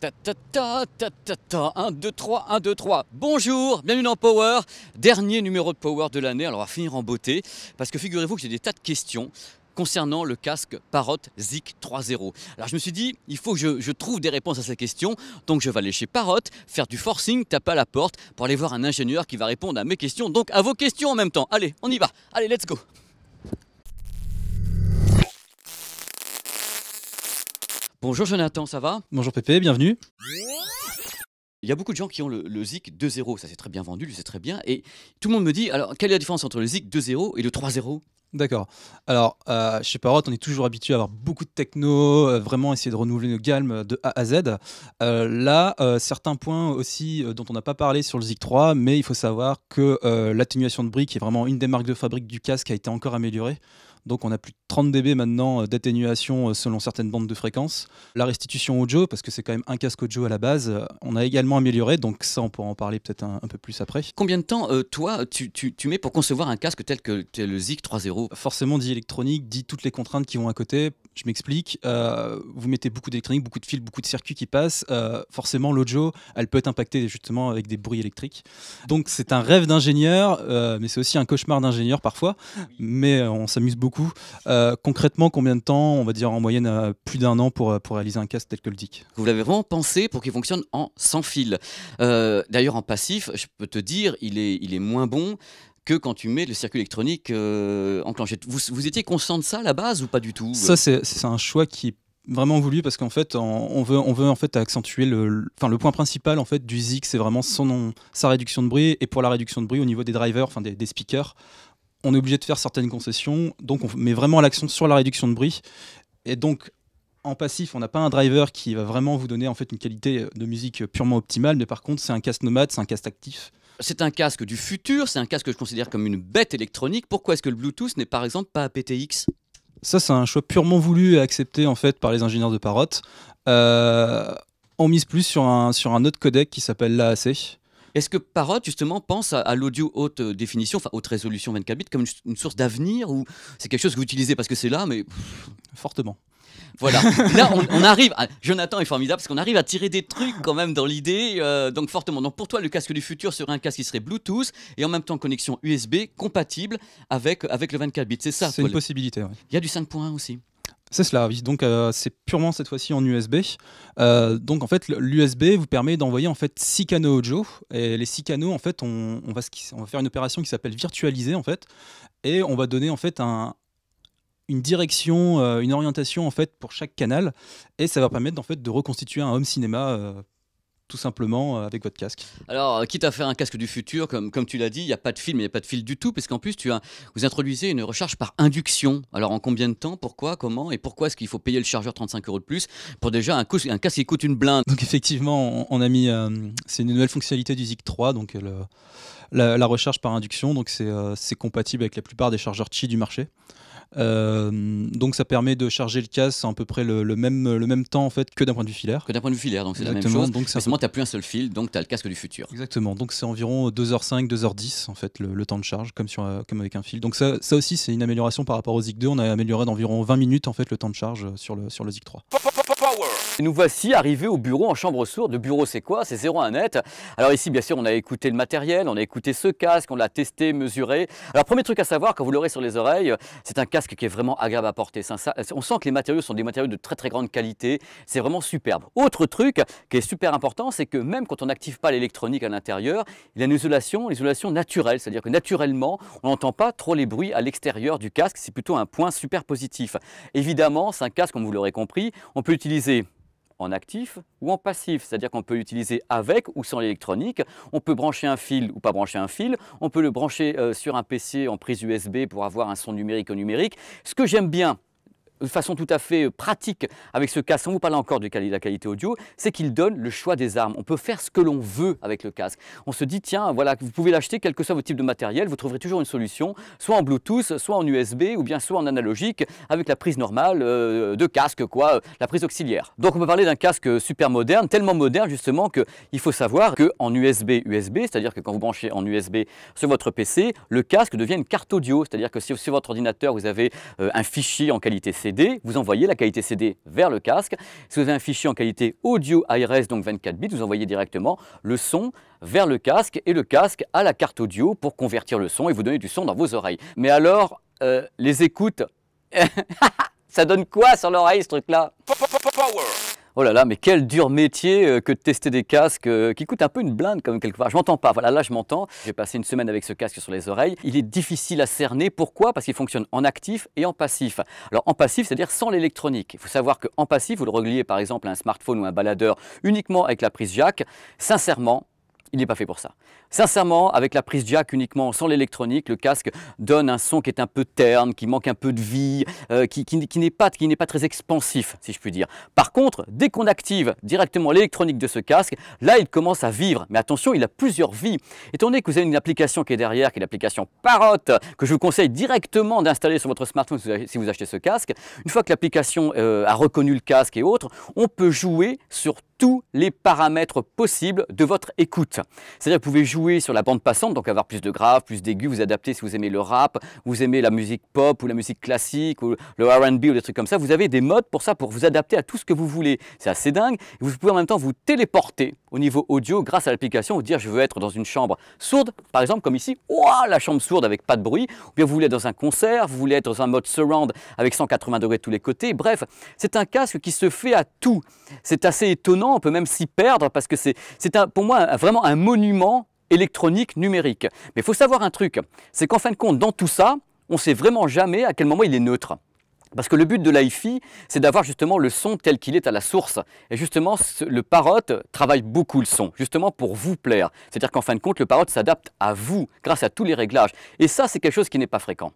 Ta ta ta ta 1, 2, 3, 1, 2, 3. Bonjour, bienvenue dans Power. Dernier numéro de Power de l'année. Alors on va finir en beauté parce que figurez-vous que j'ai des tas de questions concernant le casque Parrot Zik 3.0. Alors je me suis dit, il faut que je, trouve des réponses à ces questions, donc je vais aller chez Parrot, faire du forcing, taper à la porte pour aller voir un ingénieur qui va répondre à mes questions, donc à vos questions en même temps. Allez, on y va, allez, let's go Bonjour Jonathan, ça va Bonjour Pépé, bienvenue. Il y a beaucoup de gens qui ont le, Zik 2.0, ça s'est très bien vendu, je sais très bien. Et tout le monde me dit, alors quelle est la différence entre le ZIC 2.0 et le 3.0 D'accord. Alors, euh, chez Parrot, on est toujours habitué à avoir beaucoup de techno, euh, vraiment essayer de renouveler nos gamme de A à Z. Euh, là, certains points aussi dont on n'a pas parlé sur le Zik 3, mais il faut savoir que l'atténuation de briques est vraiment une des marques de fabrique du casque qui a été encore améliorée. Donc on a plus de 30 dB maintenant euh, d'atténuation euh, selon certaines bandes de fréquences. La restitution audio, parce que c'est quand même un casque audio à la base, euh, on a également amélioré, donc ça on pourra en parler peut-être un, peu plus après. Combien de temps, toi, tu, mets pour concevoir un casque tel que le ZIC 3.0 Forcément, dit électronique, dit toutes les contraintes qui vont à côté. Je m'explique, vous mettez beaucoup d'électronique, beaucoup de fils, beaucoup de circuits qui passent. forcément, l'audio, elle peut être impactée justement avec des bruits électriques. Donc c'est un rêve d'ingénieur, mais c'est aussi un cauchemar d'ingénieur parfois. Mais on s'amuse beaucoup euh, concrètement, combien de temps, on va dire en moyenne euh, plus d'un an pour, euh, pour réaliser un casque tel que le DIC Vous l'avez vraiment pensé pour qu'il fonctionne en sans fil. D'ailleurs, en passif, je peux te dire, il est, il est moins bon que quand tu mets le circuit électronique enclenché. Vous, vous étiez conscient de ça à la base ou pas du tout Ça, c'est un choix qui est vraiment voulu parce qu'en fait on veut on veut en fait accentuer le enfin le point principal en fait du ZIC, c'est vraiment son nom, sa réduction de bruit et pour la réduction de bruit au niveau des drivers enfin des, des speakers on est obligé de faire certaines concessions, donc on met vraiment l'action sur la réduction de bruit. Et donc, en passif, on n'a pas un driver qui va vraiment vous donner en fait une qualité de musique purement optimale, mais par contre, c'est un casque nomade, c'est un casque actif. C'est un casque du futur, c'est un casque que je considère comme une bête électronique. Pourquoi est-ce que le Bluetooth n'est par exemple pas aptX Ça, c'est un choix purement voulu et accepté en fait par les ingénieurs de Parrot. Euh, on mise plus sur un, sur un autre codec qui s'appelle l'AAC est-ce que Parrot, justement, pense à, l'audio haute euh, définition, enfin haute résolution 24 bits, comme une, source d'avenir ou c'est quelque chose que vous utilisez parce que c'est là, mais. Fortement. Voilà. Là, on, arrive. À... Jonathan est formidable parce qu'on arrive à tirer des trucs quand même dans l'idée. Euh, donc fortement. Donc pour toi, le casque du futur serait un casque qui serait Bluetooth et en même temps connexion USB compatible avec avec le 24 bits. C'est ça. C'est une possibilité. Il y a du 5.1 aussi. C'est cela, Donc euh, c'est purement cette fois-ci en USB. Euh, donc en fait, l'USB vous permet d'envoyer en fait six canaux audio. Et les six canaux, en fait, on, va, faire une opération qui s'appelle virtualiser en fait, et on va donner en fait une direction, euh, une orientation en fait pour chaque canal, et ça va permettre en fait de reconstituer un home cinéma tout simplement euh, avec votre casque. Alors, euh, quitte à faire un casque du futur, comme, comme tu l'as dit, il n'y a pas de fil, mais il n'y a pas de fil du tout, parce qu'en plus, tu as, vous introduisez une recharge par induction. Alors, en combien de temps, pourquoi, comment, et pourquoi est-ce qu'il faut payer le chargeur 35 euros de plus pour déjà un, casque qui coûte une blinde Donc, effectivement, on, a mis. Euh, c'est une nouvelle fonctionnalité du ZIC 3, donc elle la, la, recherche par induction, donc euh, c'est compatible avec la plupart des chargeurs Qi du marché. Euh, donc ça permet de charger le casque à, peu près le, même, le même temps en fait que d'un point de vue filaire. Que d'un point de filaire, donc c'est la même chose. Donc tu n'as plus un seul fil, donc tu as le casque du futur. Exactement, donc c'est environ 2 h 5 2h10 en fait le, temps de charge comme, sur, euh, comme avec un fil. Donc ça, ça aussi c'est une amélioration par rapport au ZIG 2, on a amélioré d'environ 20 minutes en fait le temps de charge sur le, sur le ZIG 3. Et nous voici arrivés au bureau en chambre sourde. Le bureau, c'est quoi C'est 01 net. Alors ici, bien sûr, on a écouté le matériel, on a écouté ce casque, on l'a testé, mesuré. Alors, premier truc à savoir, quand vous l'aurez sur les oreilles, c'est un casque qui est vraiment agréable à porter. on sent que les matériaux sont des matériaux de très très grande qualité. C'est vraiment superbe. Autre truc qui est super important, c'est que même quand on n'active pas l'électronique à l'intérieur, il y a une isolation, l'isolation naturelle. C'est-à-dire que naturellement, on n'entend pas trop les bruits à l'extérieur du casque. C'est plutôt un point super positif. Évidemment, c'est un casque, comme vous l'aurez compris, on peut utiliser en actif ou en passif, c'est-à-dire qu'on peut l'utiliser avec ou sans l'électronique, on peut brancher un fil ou pas brancher un fil, on peut le brancher euh, sur un PC en prise USB pour avoir un son numérique au numérique. Ce que j'aime bien de façon tout à fait euh, pratique avec ce casque, sans vous parler encore de la qualité audio, c'est qu'il donne le choix des armes. On peut faire ce que l'on veut avec le casque. On se dit, tiens, voilà, vous pouvez l'acheter quel que soit votre type de matériel, vous trouverez toujours une solution, soit en Bluetooth, soit en USB, ou bien soit en analogique, avec la prise normale euh, de casque, quoi, euh, la prise auxiliaire. Donc on peut parler d'un casque super moderne, tellement moderne justement qu'il faut savoir qu'en USB, USB, c'est-à-dire que quand vous branchez en USB sur votre PC, le casque devient une carte audio, c'est-à-dire que si sur votre ordinateur vous avez un fichier en qualité C, vous envoyez la qualité CD vers le casque. Si vous avez un fichier en qualité audio irs donc 24 bits, vous envoyez directement le son vers le casque et le casque à la carte audio pour convertir le son et vous donner du son dans vos oreilles. Mais alors, euh, les écoutes, ça donne quoi sur l'oreille ce truc-là Oh là là, mais quel dur métier euh, que de tester des casques euh, qui coûtent un peu une blinde comme quelque part. Je m'entends pas, voilà, là je m'entends. J'ai passé une semaine avec ce casque sur les oreilles. Il est difficile à cerner. Pourquoi Parce qu'il fonctionne en actif et en passif. Alors en passif, c'est-à-dire sans l'électronique. Il faut savoir qu'en passif, vous le reliez par exemple à un smartphone ou un baladeur uniquement avec la prise jack. Sincèrement, il n'est pas fait pour ça. Sincèrement, avec la prise jack uniquement, sans l'électronique, le casque donne un son qui est un peu terne, qui manque un peu de vie, euh, qui, qui, qui n'est pas, très expansif, si je puis dire. Par contre, dès qu'on active directement l'électronique de ce casque, là, il commence à vivre. Mais attention, il a plusieurs vies. Étant donné que vous avez une application qui est derrière, qui est l'application Parrot, que je vous conseille directement d'installer sur votre smartphone si vous achetez ce casque, une fois que l'application euh, a reconnu le casque et autres, on peut jouer sur tous les paramètres possibles de votre écoute. C'est-à-dire que vous pouvez jouer sur la bande passante, donc avoir plus de graves, plus d'aigus, vous adapter si vous aimez le rap, vous aimez la musique pop ou la musique classique ou le RB ou des trucs comme ça. Vous avez des modes pour ça, pour vous adapter à tout ce que vous voulez. C'est assez dingue. vous pouvez en même temps vous téléporter au niveau audio grâce à l'application, vous dire je veux être dans une chambre sourde, par exemple comme ici, ouah, la chambre sourde avec pas de bruit, ou bien vous voulez être dans un concert, vous voulez être dans un mode surround avec 180 degrés de tous les côtés. Bref, c'est un casque qui se fait à tout. C'est assez étonnant on peut même s'y perdre parce que c'est pour moi vraiment un monument électronique numérique. Mais il faut savoir un truc, c'est qu'en fin de compte, dans tout ça, on ne sait vraiment jamais à quel moment il est neutre. Parce que le but de l'IFI, c'est d'avoir justement le son tel qu'il est à la source. Et justement, le parrot travaille beaucoup le son, justement pour vous plaire. C'est-à-dire qu'en fin de compte, le parrot s'adapte à vous grâce à tous les réglages. Et ça, c'est quelque chose qui n'est pas fréquent.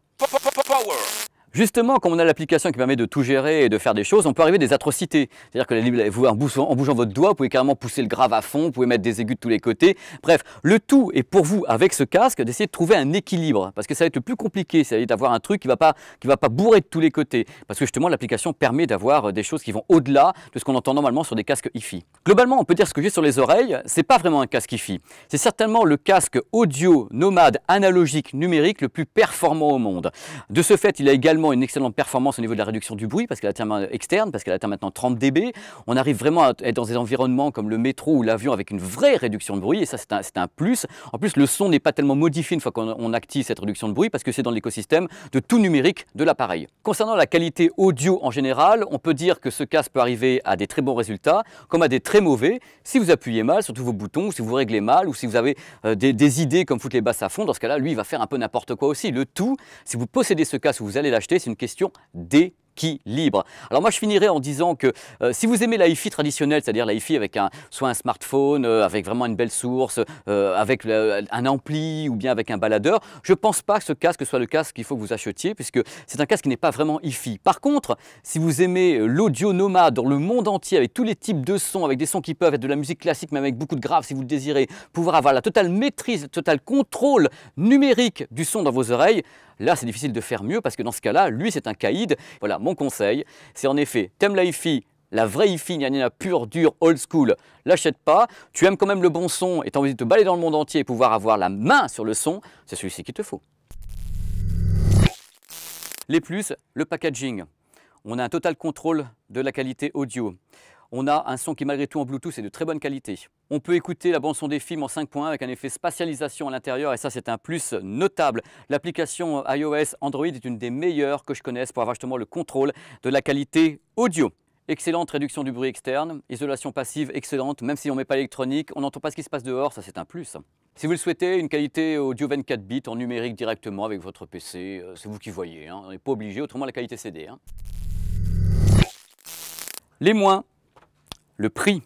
Justement, quand on a l'application qui permet de tout gérer et de faire des choses, on peut arriver à des atrocités. C'est-à-dire que vous, en bougeant, en bougeant, votre doigt, vous pouvez carrément pousser le grave à fond, vous pouvez mettre des aigus de tous les côtés. Bref, le tout est pour vous, avec ce casque, d'essayer de trouver un équilibre. Parce que ça va être le plus compliqué, c'est-à-dire d'avoir un truc qui ne va, pas, qui va pas bourrer de tous les côtés. Parce que justement, l'application permet d'avoir euh, des choses qui vont au-delà de ce qu'on entend normalement sur des casques hi-fi. Globalement, on peut dire ce que j'ai sur les oreilles, c'est pas vraiment un casque hi-fi. C'est certainement le casque audio nomade analogique numérique le plus performant au monde. De ce fait, il a également une excellente performance au niveau de la réduction du bruit, parce qu'elle atteint externe, parce qu'elle atteint maintenant 30 dB. On arrive vraiment à être dans des environnements comme le métro ou l'avion avec une vraie réduction de bruit, et ça c'est un, un, plus. En plus, le son n'est pas tellement modifié une fois qu'on active cette réduction de bruit, parce que c'est dans l'écosystème de tout numérique de l'appareil. Concernant la qualité audio en général, on peut dire que ce casque peut arriver à des très bons résultats, comme à des très mauvais, si vous appuyez mal sur tous vos boutons, si vous réglez mal, ou si vous avez euh, des, des idées comme foutre les basses à fond, dans ce cas-là, lui, il va faire un peu n'importe quoi aussi. Le tout, si vous possédez ce casque ou vous allez l'acheter, c'est une question d'équilibre Alors moi je finirai en disant que euh, si vous aimez la hi-fi traditionnelle, c'est-à-dire la hi-fi avec un, soit un smartphone, euh, avec vraiment une belle source, euh, avec un ampli ou bien avec un baladeur, je pense pas que ce casque soit le casque qu'il faut que vous achetiez puisque c'est un casque qui n'est pas vraiment hi-fi. Par contre, si vous aimez l'audio nomade dans le monde entier avec tous les types de sons, avec des sons qui peuvent être de la musique classique mais avec beaucoup de graves si vous le désirez, pouvoir avoir la totale maîtrise, le total contrôle numérique du son dans vos oreilles, Là, c'est difficile de faire mieux parce que dans ce cas-là, lui, c'est un caïd. Voilà, mon conseil, c'est en effet, t'aimes la hi-fi, la vraie hi-fi, a pure, dure, old school, l'achète pas. Tu aimes quand même le bon son et t'as envie de te balader dans le monde entier et pouvoir avoir la main sur le son, c'est celui-ci qu'il te faut. Les plus, le packaging. On a un total contrôle de la qualité audio. On a un son qui malgré tout en Bluetooth est de très bonne qualité. On peut écouter la bande son des films en points avec un effet spatialisation à l'intérieur et ça c'est un plus notable. L'application iOS Android est une des meilleures que je connaisse pour avoir justement le contrôle de la qualité audio. Excellente réduction du bruit externe, isolation passive excellente, même si on ne met pas l'électronique, on n'entend pas ce qui se passe dehors, ça c'est un plus. Si vous le souhaitez, une qualité audio 24 bits en numérique directement avec votre PC, euh, c'est vous qui voyez, hein. on n'est pas obligé, autrement la qualité CD. Hein. Les moins, le prix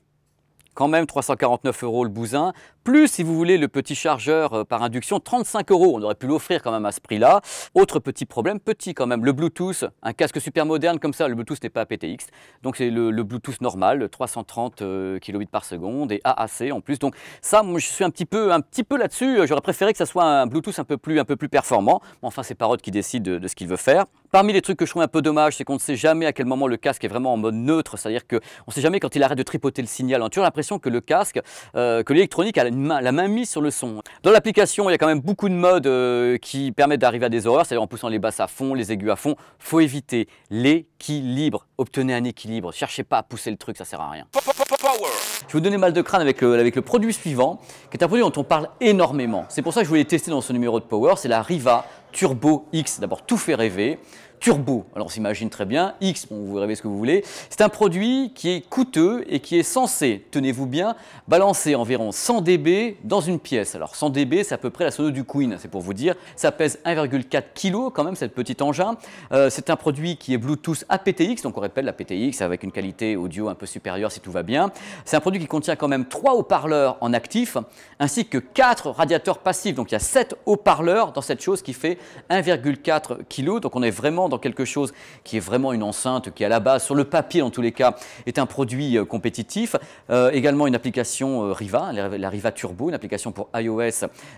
quand même 349 euros le bousin plus, si vous voulez, le petit chargeur euh, par induction, 35 euros. On aurait pu l'offrir quand même à ce prix-là. Autre petit problème, petit quand même, le Bluetooth, un casque super moderne comme ça, le Bluetooth n'est pas PTX, donc c'est le, Bluetooth normal, 330 euh, kilobits par seconde et AAC en plus. Donc ça, moi, je suis un petit peu, un petit peu là-dessus. Euh, j'aurais préféré que ça soit un Bluetooth un peu plus, un peu plus performant. Enfin, c'est Parrot qui décide de, ce qu'il veut faire. Parmi les trucs que je trouve un peu dommage, c'est qu'on ne sait jamais à quel moment le casque est vraiment en mode neutre, c'est-à-dire qu'on ne sait jamais quand il arrête de tripoter le signal. On a toujours l'impression que le casque, que l'électronique a une la main mise sur le son. Dans l'application, il y a quand même beaucoup de modes euh, qui permettent d'arriver à des horreurs, c'est-à-dire en poussant les basses à fond, les aigus à fond. Faut éviter l'équilibre. Obtenez un équilibre. Cherchez pas à pousser le truc, ça sert à rien. Je vais vous donner mal de crâne avec euh, avec le produit suivant, qui est un produit dont on parle énormément. C'est pour ça que je voulais tester dans ce numéro de Power, c'est la Riva Turbo X. D'abord, tout fait rêver turbo. Alors on s'imagine très bien, X, vous rêvez ce que vous voulez. C'est un produit qui est coûteux et qui est censé, tenez-vous bien, balancer environ 100 dB dans une pièce. Alors 100 dB, c'est à peu près la sono du Queen, hein, c'est pour vous dire. Ça pèse 1,4 kg quand même, cette petite engin. Euh, c'est un produit qui est Bluetooth aptX, donc on répète la avec une qualité audio un peu supérieure si tout va bien. C'est un produit qui contient quand même 3 haut-parleurs en actif, ainsi que 4 radiateurs passifs. Donc il y a 7 haut-parleurs dans cette chose qui fait 1,4 kg. Donc on est vraiment dans quelque chose qui est vraiment une enceinte, qui à la base, sur le papier en tous les cas, est un produit euh, compétitif. Euh, également une application euh, Riva, la Riva Turbo, une application pour iOS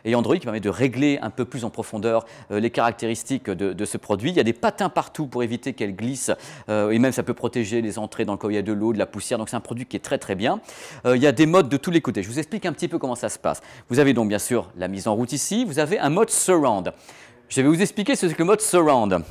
et Android qui permet de régler un peu plus en profondeur les caractéristiques de, ce produit. Il y a des patins partout pour éviter qu'elle glisse et même ça peut protéger les entrées dans le cas il y a de l'eau, de la poussière. Donc c'est un produit qui est très très bien. il y a des modes de tous les côtés. Je vous explique un petit peu comment ça se passe. Vous avez donc bien sûr la mise en route ici. Vous avez un mode surround. Je vais vous expliquer ce que le mode surround.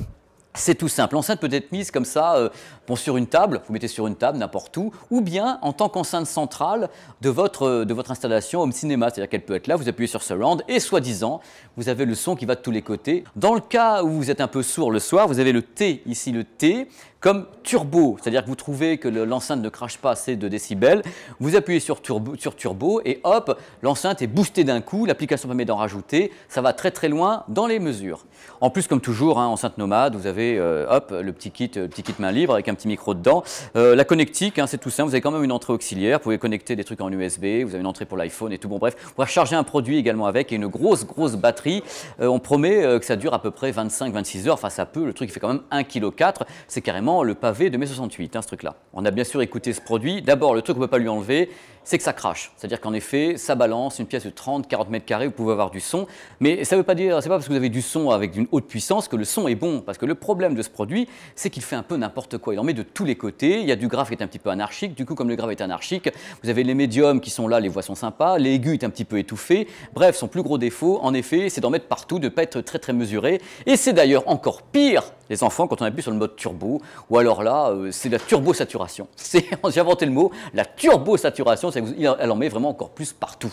C'est tout simple. L'enceinte peut être mise comme ça, euh, bon, sur une table, vous mettez sur une table n'importe où, ou bien en tant qu'enceinte centrale de votre, euh, de votre installation home cinéma, c'est-à-dire qu'elle peut être là, vous appuyez sur surround et soi-disant, vous avez le son qui va de tous les côtés. Dans le cas où vous êtes un peu sourd le soir, vous avez le T ici, le T comme turbo, c'est-à-dire que vous trouvez que l'enceinte ne crache pas assez de décibels, vous appuyez sur turbo, et hop, l'enceinte est boostée d'un coup, l'application permet d'en rajouter, ça va très très loin dans les mesures. En plus, comme toujours, hein, enceinte nomade, vous avez euh, hop, le petit kit, euh, petit kit main libre avec un petit micro dedans. Euh, la connectique, hein, c'est tout simple, vous avez quand même une entrée auxiliaire, vous pouvez connecter des trucs en USB, vous avez une entrée pour l'iPhone et tout, bon bref, vous pouvez charger un produit également avec et une grosse grosse batterie. on promet que ça dure à peu près 25-26 heures, enfin ça peut, le truc fait quand même 1,4 kg, c'est carrément le pavé de mai 68, hein, ce truc-là. On a bien sûr écouté ce produit. D'abord, le truc on ne peut pas lui enlever, c'est que ça crache. C'est-à-dire qu'en effet, ça balance une pièce de 30, 40 mètres carrés, vous pouvez avoir du son. Mais ça ne veut pas dire, c'est pas parce que vous avez du son avec une haute puissance que le son est bon. Parce que le problème de ce produit, c'est qu'il fait un peu n'importe quoi. Il en met de tous les côtés. Il y a du grave qui est un petit peu anarchique. Du coup, comme le grave est anarchique, vous avez les médiums qui sont là, les voix sont sympas. L'aigu est un petit peu étouffé. Bref, son plus gros défaut, en effet, c'est d'en mettre partout, de ne pas être très très mesuré. Et c'est d'ailleurs encore pire, les enfants, quand on appuie sur le mode turbo. Ou alors là, euh, c'est la turbo turbosaturation. J'ai inventé le mot, la turbosaturation, elle en met vraiment encore plus partout.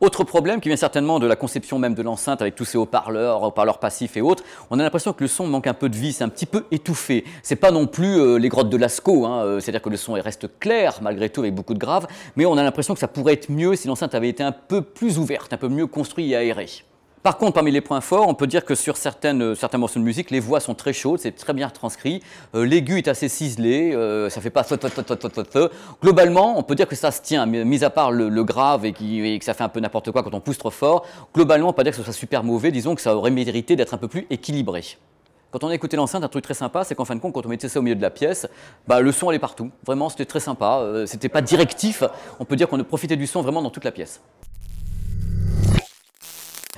Autre problème qui vient certainement de la conception même de l'enceinte avec tous ces haut-parleurs, haut-parleurs passifs et autres, on a l'impression que le son manque un peu de vie, c'est un petit peu étouffé. C'est pas non plus euh, les grottes de Lascaux, hein, euh, c'est-à-dire que le son reste clair malgré tout avec beaucoup de graves, mais on a l'impression que ça pourrait être mieux si l'enceinte avait été un peu plus ouverte, un peu mieux construite et aérée. Par contre, parmi les points forts, on peut dire que sur certaines, euh, certains morceaux de musique, les voix sont très chaudes, c'est très bien transcrit, euh, l'aigu est assez ciselé, euh, ça fait pas Globalement, on peut dire que ça se tient, mis à part le, grave et, que ça fait un peu n'importe quoi quand on pousse trop fort. Globalement, on peut pas dire que ce soit super mauvais, disons que ça aurait mérité d'être un peu plus équilibré. Quand on a écouté l'enceinte, un truc très sympa, c'est qu'en fin de compte, quand on mettait ça au milieu de la pièce, bah, le son allait partout. Vraiment, c'était très sympa. Ce c'était pas directif. On peut dire qu'on profité du son vraiment dans toute la pièce.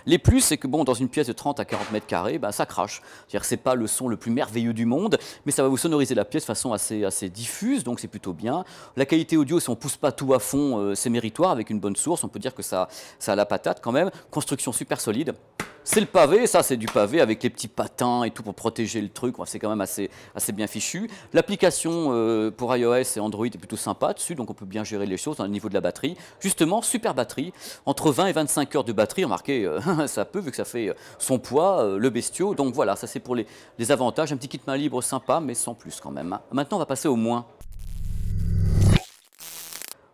Les plus, c'est que bon, dans une pièce de 30 à 40 mètres carrés, bah, ça crache. C'est-à-dire pas le son le plus merveilleux du monde, mais ça va vous sonoriser la pièce de façon assez, diffuse, donc c'est plutôt bien. La qualité audio, si on pousse pas tout à fond, euh, c'est méritoire. Avec une bonne source, on peut dire que ça, ça a la patate quand même. Construction super solide c'est le pavé, ça c'est du pavé avec les petits patins et tout pour protéger le truc, c'est quand même assez, assez bien fichu. L'application euh, pour iOS et Android est plutôt sympa dessus, donc on peut bien gérer les choses au hein, niveau de la batterie. Justement, super batterie, entre 20 et 25 heures de batterie, remarquez, euh, ça peut vu que ça fait euh, son poids, le bestiau, donc voilà, ça c'est pour les, les avantages, un petit kit main libre sympa, mais sans plus quand même. Hein. Maintenant on va passer au moins.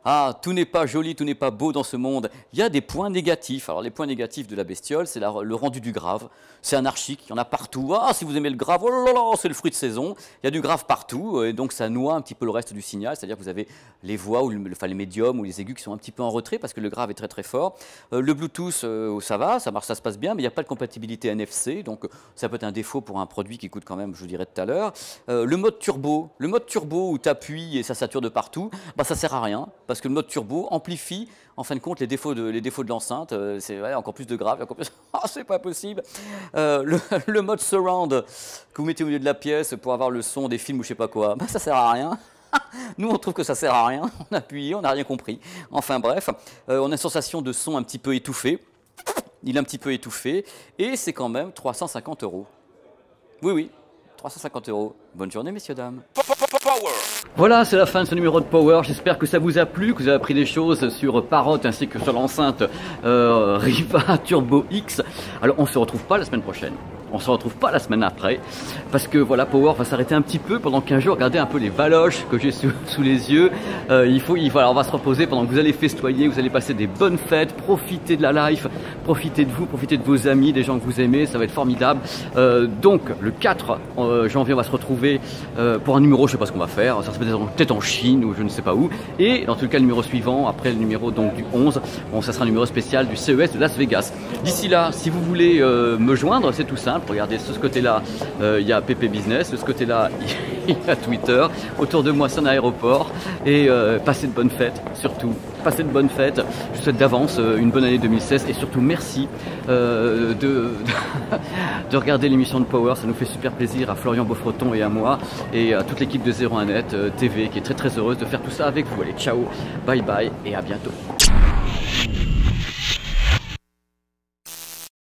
Ah, tout n'est pas joli, tout n'est pas beau dans ce monde. Il y a des points négatifs. Alors, les points négatifs de la bestiole, c'est le rendu du grave. C'est anarchique, il y en a partout. Ah, si vous aimez le grave, oh là là, c'est le fruit de saison. Il y a du grave partout, euh, et donc ça noie un petit peu le reste du signal. C'est-à-dire que vous avez les voix, ou le, enfin, les médiums, ou les aigus qui sont un petit peu en retrait parce que le grave est très très fort. Euh, le Bluetooth, euh, oh, ça va, ça marche, ça se passe bien, mais il n'y a pas de compatibilité NFC, donc ça peut être un défaut pour un produit qui coûte quand même, je vous dirais tout à l'heure. le mode turbo, le mode turbo où tu appuies et ça sature de partout, bah, ça sert à rien parce que le mode turbo amplifie en fin de compte les défauts de, l'enceinte. Euh, c'est vrai, encore plus de grave, oh, c'est pas possible. Euh, le, mode surround que vous mettez au milieu de la pièce pour avoir le son des films ou je sais pas quoi, bah, ça sert à rien. Nous, on trouve que ça sert à rien. On appuie, on n'a rien compris. Enfin bref, euh, on a une sensation de son un petit peu étouffé. Il est un petit peu étouffé et c'est quand même 350 euros. Oui, oui, 350 euros. Bonne journée, messieurs, dames. Voilà, c'est la fin de ce numéro de Power. J'espère que ça vous a plu, que vous avez appris des choses sur Parrot ainsi que sur l'enceinte euh, Riva Turbo X. Alors, on se retrouve pas la semaine prochaine. On se retrouve pas la semaine après parce que voilà, Power va s'arrêter un petit peu pendant 15 jours. Regardez un peu les valoches que j'ai sous, les yeux. Euh, il faut, il on va se reposer pendant que vous allez festoyer, vous allez passer des bonnes fêtes, profiter de la life, profiter de vous, profiter de vos amis, des gens que vous aimez. Ça va être formidable. Euh, donc le 4 euh, janvier, on va se retrouver pour un numéro. Je sais pas ce qu'on va faire. Ça se peut-être en Chine ou je ne sais pas où. Et dans tout cas, le numéro suivant après le numéro donc du 11, bon, ça sera un numéro spécial du CES de Las Vegas. D'ici là, si vous voulez me joindre, c'est tout simple. Regardez, de ce côté-là, euh, il y a PP Business, de ce côté-là, il y a Twitter. Autour de moi, c'est un aéroport. Et euh, passez de bonnes fêtes, surtout. Passez de bonnes fêtes. Je vous souhaite d'avance euh, une bonne année 2016 et surtout merci de, de regarder l'émission de Power. Ça nous fait super plaisir à Florian Beaufreton et à moi et à toute l'équipe de 01net TV qui est très très heureuse de faire tout ça avec vous. Allez, ciao, bye bye et à bientôt.